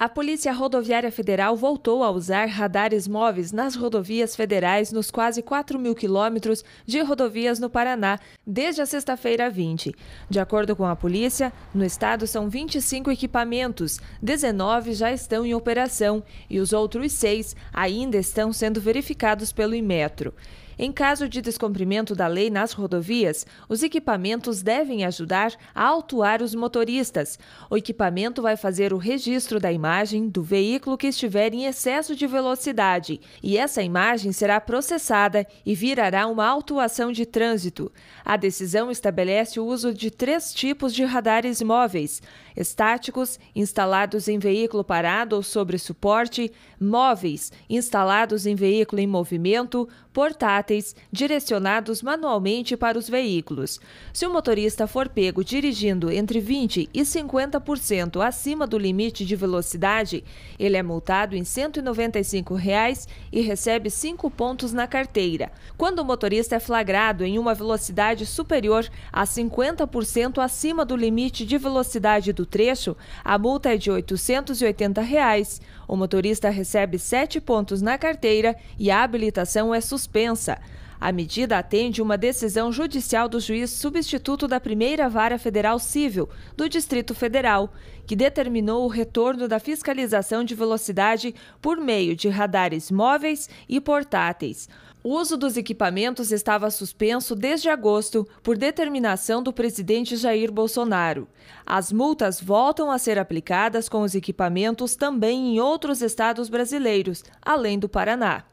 A Polícia Rodoviária Federal voltou a usar radares móveis nas rodovias federais nos quase 4 mil quilômetros de rodovias no Paraná desde a sexta-feira 20. De acordo com a polícia, no estado são 25 equipamentos, 19 já estão em operação e os outros seis ainda estão sendo verificados pelo Imetro. Em caso de descumprimento da lei nas rodovias, os equipamentos devem ajudar a autuar os motoristas. O equipamento vai fazer o registro da imagem do veículo que estiver em excesso de velocidade e essa imagem será processada e virará uma autuação de trânsito. A decisão estabelece o uso de três tipos de radares móveis: estáticos, instalados em veículo parado ou sobre suporte, móveis, instalados em veículo em movimento, portáteis direcionados manualmente para os veículos. Se o motorista for pego dirigindo entre 20 e 50% acima do limite de velocidade, ele é multado em R$ 195 reais e recebe 5 pontos na carteira. Quando o motorista é flagrado em uma velocidade superior a 50% acima do limite de velocidade do trecho, a multa é de R$ 880. Reais. O motorista recebe 7 pontos na carteira e a habilitação é suspensa suspensa. A medida atende uma decisão judicial do juiz substituto da primeira vara federal civil do Distrito Federal, que determinou o retorno da fiscalização de velocidade por meio de radares móveis e portáteis. O uso dos equipamentos estava suspenso desde agosto por determinação do presidente Jair Bolsonaro. As multas voltam a ser aplicadas com os equipamentos também em outros estados brasileiros, além do Paraná.